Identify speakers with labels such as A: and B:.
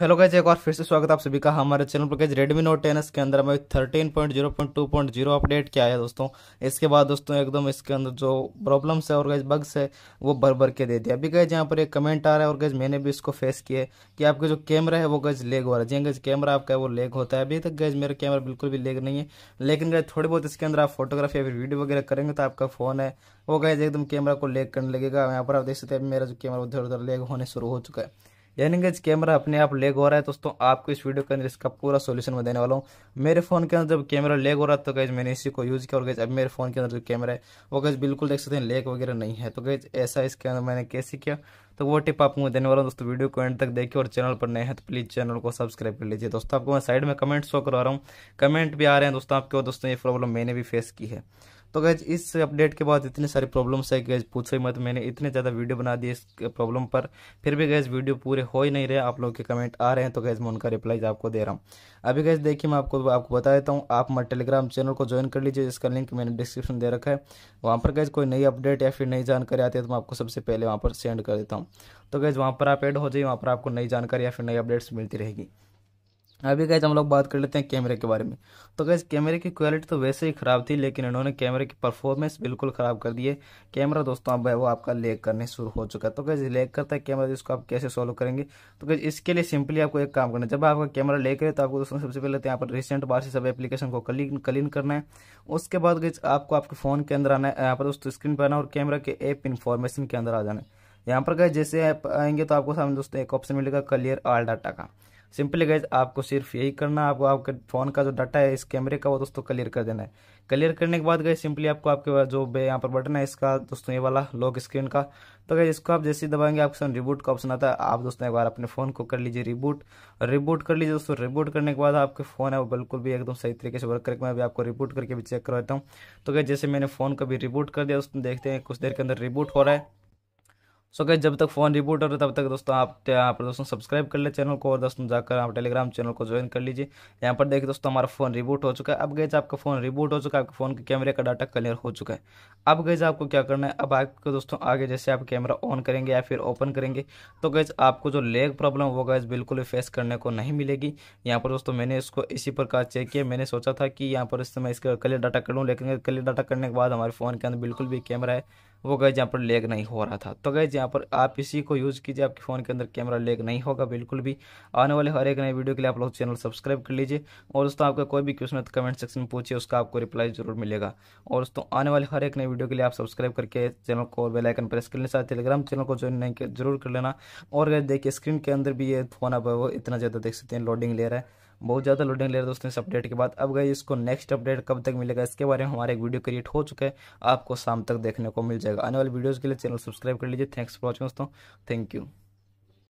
A: hello guys एक बार फिर से स्वागत आप सभी का हमारे चैनल पर गाइज रेडमी नोट टेन के अंदर हमें thirteen point zero point two point zero update किया है दोस्तों इसके बाद दोस्तों एकदम इसके अंदर जो प्रॉब्लम्स है और गाइज बग्स है वो भर भर के दे दिया अभी गाइज यहाँ पर एक कमेंट आ रहा है और गाइज मैंने भी इसको फेस किया कि आपका जो कैमरा है वो गज लेग हो रहा है जी हाँ, गज कैमरा आपका वो लेग होता है अभी तक गज मेरा कैमरा बिल्कुल भी लेग नहीं है लेकिन गाइज थोड़ी बहुत इसके अंदर आप फोटोग्राफी या फिर वीडियो वगैरह करेंगे तो आपका फोन है वो गज एकदम कैमरा को लेग करने लगेगा यहाँ पर आप देख सकते हैं मेरा जो कैमरा उधर उधर लेग होने शुरू हो चुका है यानी कि कैमरा अपने आप लेग हो रहा है दोस्तों आपको इस वीडियो के अंदर इसका पूरा सोल्यूशन मैं देने वाला हूँ मेरे फोन के अंदर जब कैमरा लेग हो रहा है तो गैज मैंने इसी को यूज़ किया और गैज अब मेरे फोन के अंदर जो कैमरा है वो गैज बिल्कुल देख सकते हैं लेग वगैरह नहीं है तो गैज ऐसा इसके अंदर मैंने कैसे किया तो वो टिप आपको देने वाला हूँ दोस्तों वीडियो को एंड तक देखिए और चैनल पर नए हैं तो प्लीज़ चैनल को सब्सक्राइब कर लीजिए दोस्तों आपको मैं साइड में कमेंट शो करवा रहा हूँ कमेंट भी आ रहे हैं दोस्तों आपके और दोस्तों ये प्रॉब्लम मैंने भी फेस की है तो गैज इस अपडेट के बाद इतने सारे प्रॉब्लम्स है गैज पूछो ही मत मैंने इतने ज़्यादा वीडियो बना दिए इस प्रॉब्लम पर फिर भी गैज वीडियो पूरे हो ही नहीं रहे आप लोग के कमेंट आ रहे हैं तो गैज मैं उनका रिप्लाई आपको दे रहा हूँ अभी गैज देखिए मैं आपको आपको बता देता हूँ आप हमारे टेलीग्राम चैनल को ज्वाइन कर लीजिए जिसका लिंक मैंने डिस्क्रिप्शन दे रखा है वहाँ पर गैज कोई नई अपडेट या फिर नई जानकारी आती है तो मैं आपको सबसे पहले वहाँ पर सेंड कर देता हूँ तो गैज वहाँ पर आप एड हो जाइए वहाँ पर आपको नई जानकारी या फिर नई अपडेट्स मिलती रहेगी अभी गैज हम लोग बात कर लेते हैं कैमरे के बारे में तो गैज कैमरे की क्वालिटी तो वैसे ही ख़राब थी लेकिन इन्होंने कैमरे की परफॉर्मेंस बिल्कुल ख़राब कर दी है कैमरा दोस्तों अब वो आपका लेक करने शुरू हो चुका है तो गैज लेक करता है कैमरा जिसको तो आप कैसे सॉल्व करेंगे तो गैज इसके लिए सिंपली आपको एक काम करना है जब आपका कैमरा ले करें तो आपको दोस्तों सबसे पहले तो यहाँ पर रिसेंट बार से सब एप्लीकेशन को क्लीन क्लीन करना है उसके बाद गैज आपको आपके फ़ोन के अंदर आना है यहाँ पर दोस्तों स्क्रीन पर आना और कैमरा के एप इन्फॉर्मेशन के अंदर आ जाना है यहाँ पर गए जैसे आप आएंगे तो आपको सामने दोस्तों एक ऑप्शन मिलेगा क्लियर आल डाटा का सिंपली गैज आपको सिर्फ यही करना है आपको आपके फ़ोन का जो डाटा है इस कैमरे का वो दोस्तों क्लियर कर देना है क्लियर करने के बाद गए सिंपली आपको आपके जो यहाँ पर बटन है इसका दोस्तों ये वाला लॉक स्क्रीन का तो गए इसको आप जैसे ही दबाएंगे आपके सामने रिबूट का ऑप्शन आता है आप दोस्तों एक बार अपने फ़ोन को कर लीजिए रिबूट रिबूट कर लीजिए दोस्तों रिबूट करने के बाद आपके फ़ोन है वो बिल्कुल भी एकदम सही तरीके से वर्क करके मैं अभी आपको रिबूट करके भी चेक करवाता हूँ तो गए जैसे मैंने फ़ोन का भी रिबूट कर दिया दोस्तों देखते हैं कुछ देर के अंदर रिबूट हो रहा है सो गए जब तक फ़ोन रिपोर्ट हो रहा तब तक दोस्तों आप यहाँ पर दोस्तों सब्सक्राइब कर ले चैनल को और दोस्तों जाकर आप टेलीग्राम चैनल को ज्वाइन कर लीजिए यहाँ पर देखिए दोस्तों हमारा फ़ोन रिबूट हो चुका है अब गए आपका फ़ोन रिबूट हो चुका है आपके फ़ोन के कैमरे का डाटा क्लियर हो चुका है अब गए आपको क्या करना है अब आपको दोस्तों आगे जैसे आप कैमरा ऑन करेंगे या फिर ओपन करेंगे तो गए आपको जो लेग प्रॉब्लम वो गए बिल्कुल भी फेस करने को नहीं मिलेगी यहाँ पर दोस्तों मैंने इसको इसी प्रकार चेक किया मैंने सोचा था कि यहाँ पर इस समय इसका क्लियर डाटा कर लूँ लेकिन क्लियर डाटा करने के बाद हमारे फ़ोन के अंदर बिल्कुल भी कैमरा है वो गए यहाँ पर लेग नहीं हो रहा था तो गए यहाँ पर आप इसी को यूज़ कीजिए आपके फ़ोन के अंदर कैमरा लेग नहीं होगा बिल्कुल भी आने वाले हर एक नए वीडियो के लिए आप लोग चैनल सब्सक्राइब कर लीजिए और दोस्तों आपका कोई भी क्वेश्चन है तो कमेंट सेक्शन में पूछिए उसका आपको रिप्लाई जरूर मिलेगा और दोस्तों आने वाले हर एक नए वीडियो के लिए आप सब्सक्राइब करके चैनल को बेलाइकन प्रेस कर लेना टेलीग्राम चैनल को ज्वाइन नहीं जरूर कर लेना और देखिए स्क्रीन के अंदर भी ये फोन अब इतना ज़्यादा देख सकते हैं लोडिंग ले रहा है बहुत ज़्यादा लोडिंग ले रहा दोस्तों इस अपडेट के बाद अब गई इसको नेक्स्ट अपडेट कब तक मिलेगा इसके बारे में हमारे एक वीडियो क्रिएट हो चुका है आपको शाम तक देखने को मिल जाएगा आने वाले वीडियोज़ के लिए चैनल सब्सक्राइब कर लीजिए थैंक्स फॉर वॉचिंग दोस्तों थैंक यू